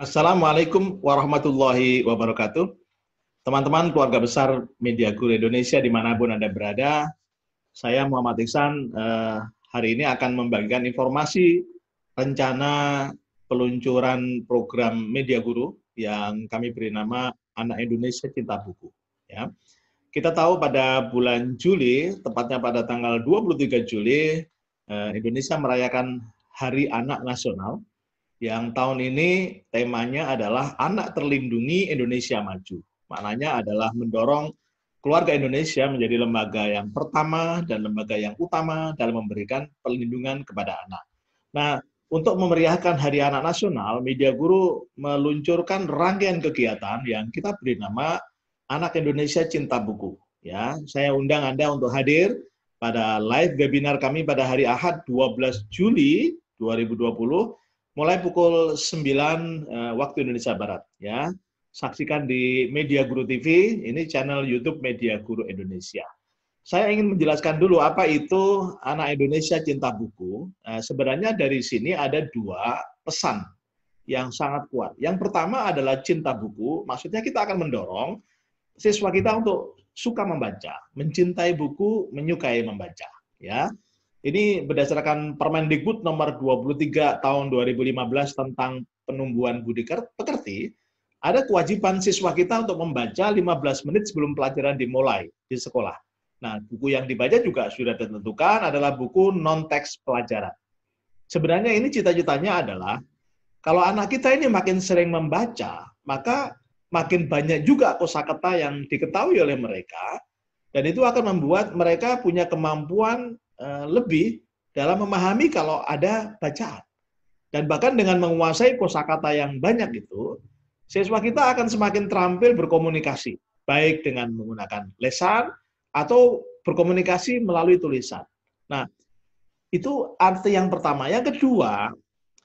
Assalamualaikum warahmatullahi wabarakatuh. Teman-teman keluarga besar Media Guru Indonesia dimanapun Anda berada, saya Muhammad Iksan eh, hari ini akan membagikan informasi rencana peluncuran program Media Guru yang kami beri nama Anak Indonesia Cinta Buku. Ya. Kita tahu pada bulan Juli, tepatnya pada tanggal 23 Juli, eh, Indonesia merayakan Hari Anak Nasional yang tahun ini temanya adalah Anak Terlindungi Indonesia Maju. Maknanya adalah mendorong keluarga Indonesia menjadi lembaga yang pertama dan lembaga yang utama dalam memberikan perlindungan kepada anak. Nah, untuk memeriahkan Hari Anak Nasional, Media Guru meluncurkan rangkaian kegiatan yang kita beri nama anak Indonesia cinta buku. Ya, saya undang Anda untuk hadir pada live webinar kami pada hari Ahad 12 Juli 2020 mulai pukul 9 eh, waktu Indonesia Barat ya. Saksikan di Media Guru TV, ini channel YouTube Media Guru Indonesia. Saya ingin menjelaskan dulu apa itu anak Indonesia cinta buku. Nah, sebenarnya dari sini ada dua pesan yang sangat kuat. Yang pertama adalah cinta buku, maksudnya kita akan mendorong siswa kita untuk suka membaca, mencintai buku, menyukai membaca, ya. Ini berdasarkan Permendikbud nomor 23 tahun 2015 tentang penumbuhan budi pekerti, ada kewajiban siswa kita untuk membaca 15 menit sebelum pelajaran dimulai di sekolah. Nah, buku yang dibaca juga sudah ditentukan adalah buku non-teks pelajaran. Sebenarnya ini cita-citanya adalah kalau anak kita ini makin sering membaca, maka makin banyak juga kosakata yang diketahui oleh mereka dan itu akan membuat mereka punya kemampuan eh, lebih dalam memahami kalau ada bacaan. Dan bahkan dengan menguasai kosakata yang banyak itu, siswa kita akan semakin terampil berkomunikasi, baik dengan menggunakan lesan atau berkomunikasi melalui tulisan. Nah, itu arti yang pertama. Yang kedua,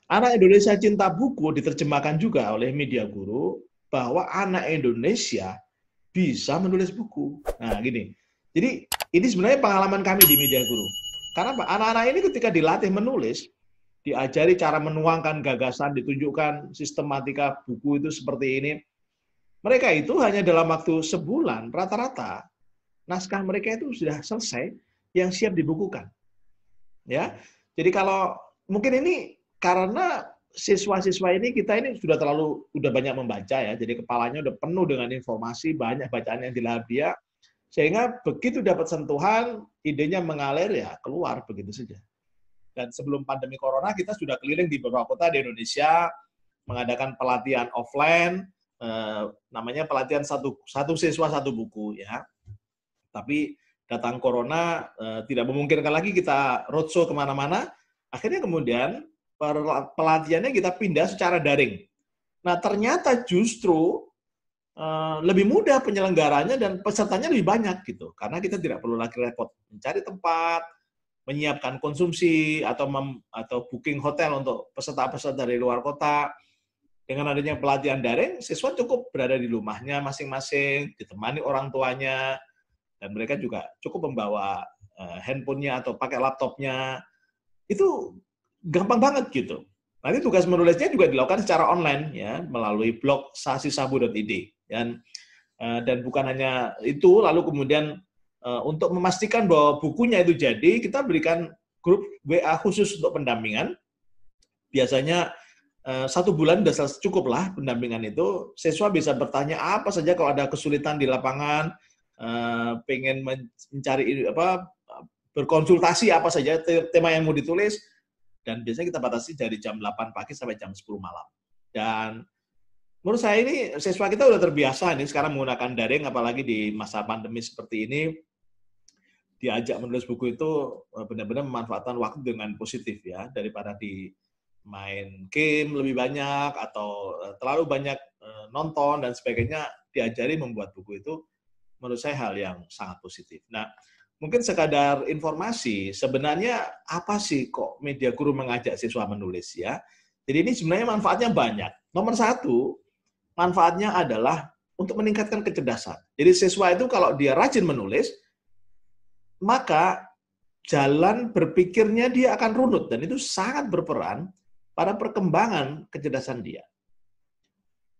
anak Indonesia cinta buku diterjemahkan juga oleh media guru bahwa anak Indonesia bisa menulis buku. Nah, gini. Jadi ini sebenarnya pengalaman kami di Media Guru. Karena anak-anak ini ketika dilatih menulis, diajari cara menuangkan gagasan, ditunjukkan sistematika buku itu seperti ini. Mereka itu hanya dalam waktu sebulan rata-rata naskah mereka itu sudah selesai yang siap dibukukan. Ya. Jadi kalau mungkin ini karena siswa-siswa ini kita ini sudah terlalu sudah banyak membaca ya, jadi kepalanya udah penuh dengan informasi, banyak bacaan yang dilahap dia, sehingga begitu dapat sentuhan, idenya mengalir ya keluar begitu saja. Dan sebelum pandemi corona kita sudah keliling di beberapa kota di Indonesia mengadakan pelatihan offline, eh, namanya pelatihan satu satu siswa satu buku ya. Tapi datang corona eh, tidak memungkinkan lagi kita roadshow kemana-mana. Akhirnya kemudian pelatihannya kita pindah secara daring. Nah, ternyata justru uh, lebih mudah penyelenggaranya dan pesertanya lebih banyak gitu. Karena kita tidak perlu lagi repot mencari tempat, menyiapkan konsumsi atau mem, atau booking hotel untuk peserta-peserta dari luar kota. Dengan adanya pelatihan daring, siswa cukup berada di rumahnya masing-masing, ditemani orang tuanya, dan mereka juga cukup membawa uh, handphonenya atau pakai laptopnya. Itu gampang banget gitu. Nanti tugas menulisnya juga dilakukan secara online ya melalui blog sasisabu.id dan ya. eh, dan bukan hanya itu lalu kemudian eh, untuk memastikan bahwa bukunya itu jadi kita berikan grup WA khusus untuk pendampingan. Biasanya eh, satu bulan sudah cukup lah pendampingan itu. Siswa bisa bertanya apa saja kalau ada kesulitan di lapangan, pengen mencari apa berkonsultasi apa saja tema yang mau ditulis dan biasanya kita batasi dari jam 8 pagi sampai jam 10 malam. Dan menurut saya ini siswa kita sudah terbiasa ini sekarang menggunakan daring, apalagi di masa pandemi seperti ini, diajak menulis buku itu eh, benar-benar memanfaatkan waktu dengan positif ya daripada di main game lebih banyak atau eh, terlalu banyak eh, nonton dan sebagainya diajari membuat buku itu menurut saya hal yang sangat positif. Nah, mungkin sekadar informasi, sebenarnya apa sih kok media guru mengajak siswa menulis ya? Jadi ini sebenarnya manfaatnya banyak. Nomor satu, manfaatnya adalah untuk meningkatkan kecerdasan. Jadi siswa itu kalau dia rajin menulis, maka jalan berpikirnya dia akan runut dan itu sangat berperan pada perkembangan kecerdasan dia.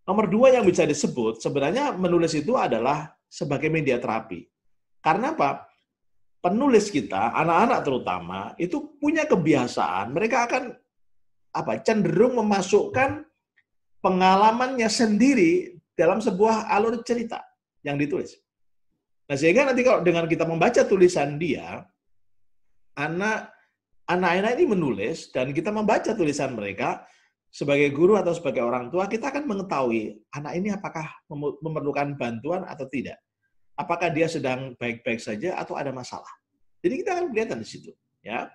Nomor dua yang bisa disebut sebenarnya menulis itu adalah sebagai media terapi. Karena apa? penulis kita, anak-anak terutama, itu punya kebiasaan, mereka akan apa cenderung memasukkan pengalamannya sendiri dalam sebuah alur cerita yang ditulis. Nah, sehingga nanti kalau dengan kita membaca tulisan dia, anak anak-anak ini menulis dan kita membaca tulisan mereka sebagai guru atau sebagai orang tua, kita akan mengetahui anak ini apakah memerlukan bantuan atau tidak apakah dia sedang baik-baik saja atau ada masalah. Jadi kita akan kelihatan di situ. Ya.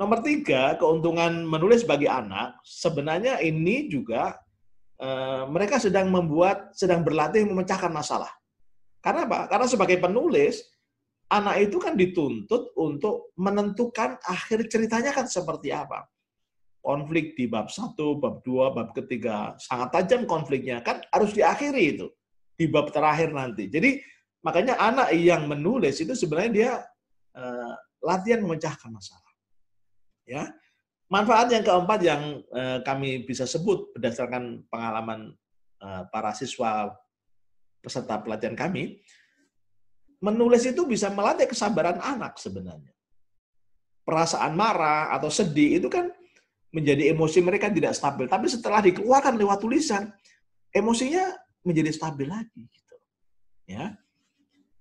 Nomor tiga, keuntungan menulis bagi anak, sebenarnya ini juga e, mereka sedang membuat, sedang berlatih memecahkan masalah. Karena apa? Karena sebagai penulis, anak itu kan dituntut untuk menentukan akhir ceritanya kan seperti apa. Konflik di bab satu, bab dua, bab ketiga sangat tajam konfliknya kan harus diakhiri itu di bab terakhir nanti. Jadi makanya anak yang menulis itu sebenarnya dia eh, latihan memecahkan masalah. Ya. Manfaat yang keempat yang eh, kami bisa sebut berdasarkan pengalaman eh, para siswa peserta pelatihan kami, menulis itu bisa melatih kesabaran anak sebenarnya. Perasaan marah atau sedih itu kan menjadi emosi mereka tidak stabil. Tapi setelah dikeluarkan lewat tulisan, emosinya menjadi stabil lagi gitu. Ya.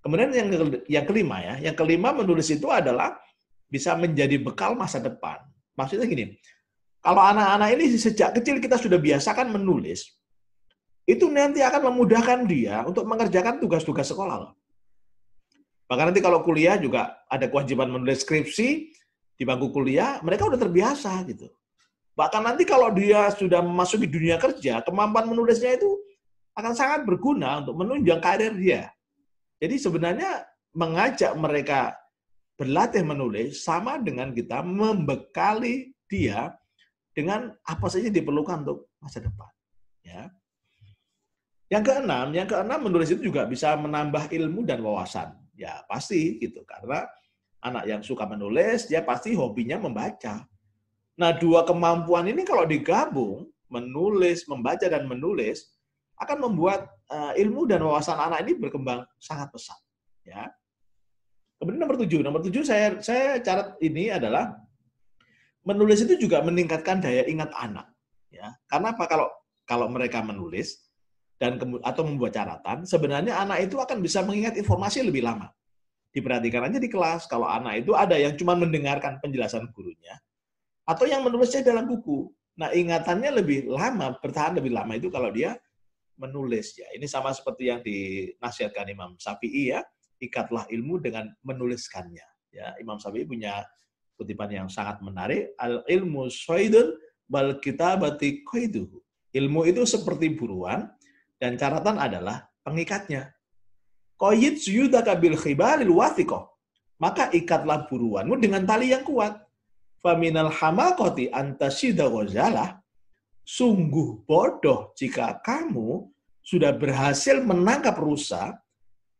Kemudian yang yang kelima ya, yang kelima menulis itu adalah bisa menjadi bekal masa depan. Maksudnya gini, kalau anak-anak ini sejak kecil kita sudah biasakan menulis, itu nanti akan memudahkan dia untuk mengerjakan tugas-tugas sekolah loh. Bahkan nanti kalau kuliah juga ada kewajiban menulis skripsi di bangku kuliah, mereka udah terbiasa gitu. Bahkan nanti kalau dia sudah memasuki dunia kerja, kemampuan menulisnya itu akan sangat berguna untuk menunjang karir dia. Jadi sebenarnya mengajak mereka berlatih menulis sama dengan kita membekali dia dengan apa saja diperlukan untuk masa depan. Ya. Yang keenam, yang keenam menulis itu juga bisa menambah ilmu dan wawasan. Ya pasti gitu karena anak yang suka menulis dia pasti hobinya membaca. Nah dua kemampuan ini kalau digabung menulis, membaca dan menulis akan membuat uh, ilmu dan wawasan anak ini berkembang sangat pesat. Ya. Kemudian nomor tujuh, nomor tujuh saya saya catat ini adalah menulis itu juga meningkatkan daya ingat anak. Ya, karena apa? Kalau kalau mereka menulis dan atau membuat catatan, sebenarnya anak itu akan bisa mengingat informasi lebih lama. Diperhatikan aja di kelas, kalau anak itu ada yang cuma mendengarkan penjelasan gurunya, atau yang menulisnya dalam buku. Nah, ingatannya lebih lama, bertahan lebih lama itu kalau dia menulis ya. Ini sama seperti yang dinasihatkan Imam Syafi'i ya, ikatlah ilmu dengan menuliskannya. Ya, Imam Syafi'i punya kutipan yang sangat menarik, al ilmu soidun bal kitabati qaiduhu. Ilmu itu seperti buruan dan catatan adalah pengikatnya. Qayyid suyudaka bil khibalil wathiqah. Maka ikatlah buruanmu dengan tali yang kuat. Faminal hamakoti antasida ghazalah. Sungguh bodoh jika kamu sudah berhasil menangkap rusa,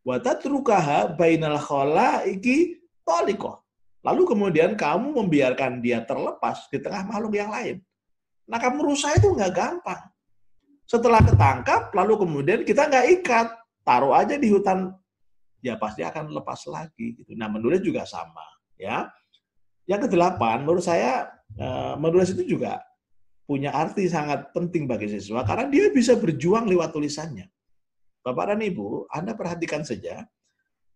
watatrukaha bainal iki toliko Lalu kemudian kamu membiarkan dia terlepas di tengah makhluk yang lain. Nah kamu rusa itu nggak gampang. Setelah ketangkap, lalu kemudian kita nggak ikat. Taruh aja di hutan, ya pasti akan lepas lagi. Gitu. Nah menulis juga sama. ya. Yang kedelapan, menurut saya, eh, menulis itu juga punya arti sangat penting bagi siswa karena dia bisa berjuang lewat tulisannya. Bapak dan Ibu, Anda perhatikan saja,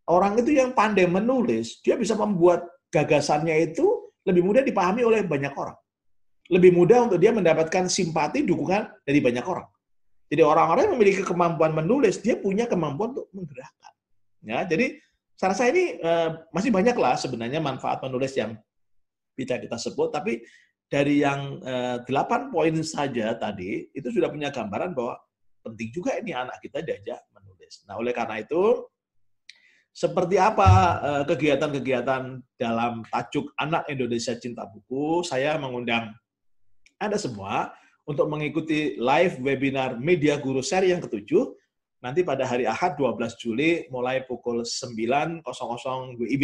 orang itu yang pandai menulis, dia bisa membuat gagasannya itu lebih mudah dipahami oleh banyak orang. Lebih mudah untuk dia mendapatkan simpati, dukungan dari banyak orang. Jadi orang-orang yang memiliki kemampuan menulis, dia punya kemampuan untuk menggerakkan. Ya, jadi saya rasa ini eh, masih banyaklah sebenarnya manfaat menulis yang bisa kita sebut, tapi dari yang eh, delapan uh, poin saja tadi itu sudah punya gambaran bahwa penting juga ini anak kita diajak menulis. Nah, oleh karena itu seperti apa eh, kegiatan-kegiatan dalam tajuk Anak Indonesia Cinta Buku, saya mengundang Anda semua untuk mengikuti live webinar Media Guru Seri yang ketujuh, nanti pada hari Ahad 12 Juli mulai pukul 9.00 WIB.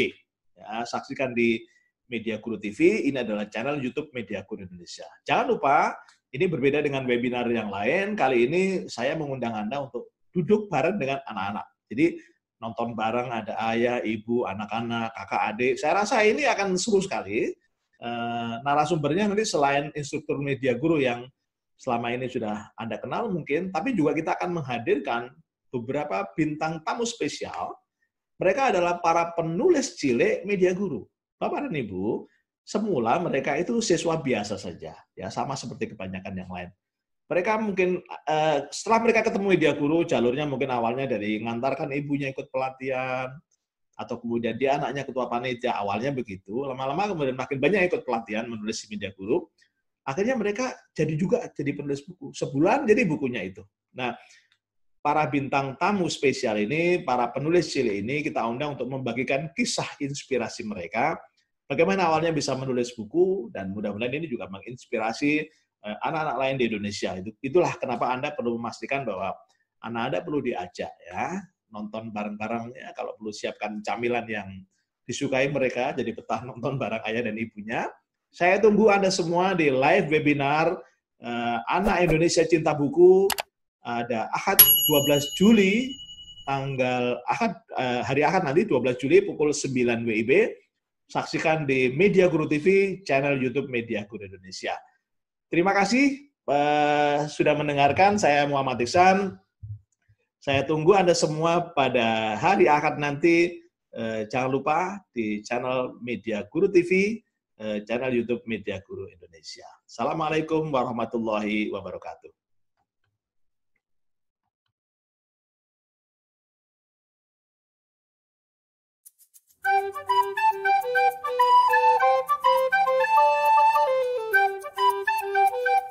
Ya, saksikan di Media Guru TV, ini adalah channel YouTube Media Guru Indonesia. Jangan lupa, ini berbeda dengan webinar yang lain, kali ini saya mengundang Anda untuk duduk bareng dengan anak-anak. Jadi nonton bareng ada ayah, ibu, anak-anak, kakak, adik. Saya rasa ini akan seru sekali. Eh, narasumbernya nanti selain instruktur media guru yang selama ini sudah Anda kenal mungkin, tapi juga kita akan menghadirkan beberapa bintang tamu spesial mereka adalah para penulis cilik media guru. Bapak dan Ibu, semula mereka itu siswa biasa saja, ya sama seperti kebanyakan yang lain. Mereka mungkin eh, setelah mereka ketemu dia guru, jalurnya mungkin awalnya dari ngantarkan ibunya ikut pelatihan, atau kemudian dia anaknya ketua panitia, awalnya begitu. Lama-lama kemudian makin banyak ikut pelatihan menulis di media guru, akhirnya mereka jadi juga jadi penulis buku. Sebulan jadi bukunya itu. Nah, para bintang tamu spesial ini, para penulis cilik ini kita undang untuk membagikan kisah inspirasi mereka bagaimana awalnya bisa menulis buku dan mudah-mudahan ini juga menginspirasi eh, anak-anak lain di Indonesia. Itulah kenapa Anda perlu memastikan bahwa anak Anda perlu diajak ya, nonton bareng-bareng ya, kalau perlu siapkan camilan yang disukai mereka, jadi petah nonton bareng ayah dan ibunya. Saya tunggu Anda semua di live webinar eh, Anak Indonesia Cinta Buku ada Ahad 12 Juli tanggal Ahad eh, hari Ahad nanti 12 Juli pukul 9 WIB saksikan di Media Guru TV, channel YouTube Media Guru Indonesia. Terima kasih uh, sudah mendengarkan. Saya Muhammad Iksan. Saya tunggu Anda semua pada hari akad nanti. Uh, jangan lupa di channel Media Guru TV, uh, eh, channel YouTube Media Guru Indonesia. Assalamualaikum warahmatullahi wabarakatuh. Thank you.